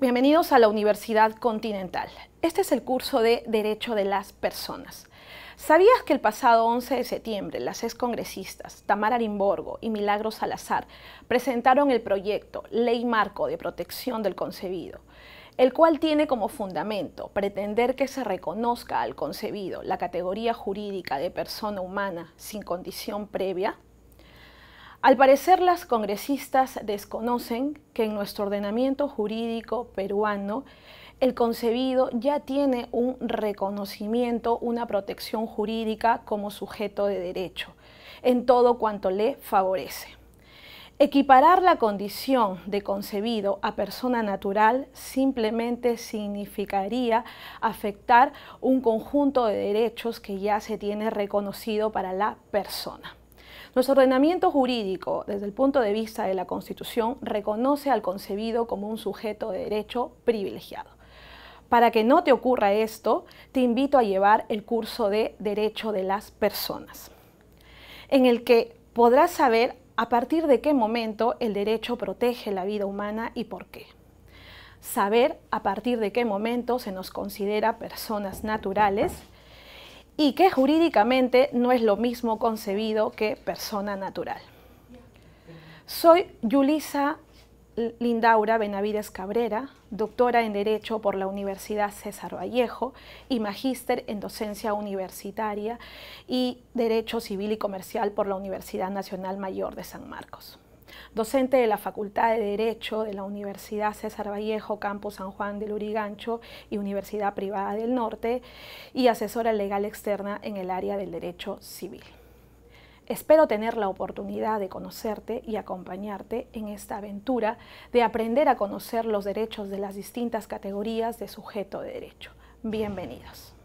Bienvenidos a la Universidad Continental. Este es el curso de Derecho de las Personas. ¿Sabías que el pasado 11 de septiembre las congresistas Tamara Arimborgo y Milagro Salazar presentaron el proyecto Ley Marco de Protección del Concebido, el cual tiene como fundamento pretender que se reconozca al concebido la categoría jurídica de persona humana sin condición previa? Al parecer, las congresistas desconocen que en nuestro ordenamiento jurídico peruano el concebido ya tiene un reconocimiento, una protección jurídica como sujeto de derecho, en todo cuanto le favorece. Equiparar la condición de concebido a persona natural simplemente significaría afectar un conjunto de derechos que ya se tiene reconocido para la persona. Nuestro ordenamiento jurídico, desde el punto de vista de la Constitución, reconoce al concebido como un sujeto de derecho privilegiado. Para que no te ocurra esto, te invito a llevar el curso de Derecho de las Personas, en el que podrás saber a partir de qué momento el derecho protege la vida humana y por qué. Saber a partir de qué momento se nos considera personas naturales y que jurídicamente no es lo mismo concebido que persona natural. Soy Yulisa Lindaura Benavides Cabrera, doctora en Derecho por la Universidad César Vallejo y magíster en Docencia Universitaria y Derecho Civil y Comercial por la Universidad Nacional Mayor de San Marcos docente de la Facultad de Derecho de la Universidad César Vallejo, Campo San Juan del Urigancho y Universidad Privada del Norte, y asesora legal externa en el área del derecho civil. Espero tener la oportunidad de conocerte y acompañarte en esta aventura de aprender a conocer los derechos de las distintas categorías de sujeto de derecho. Bienvenidos.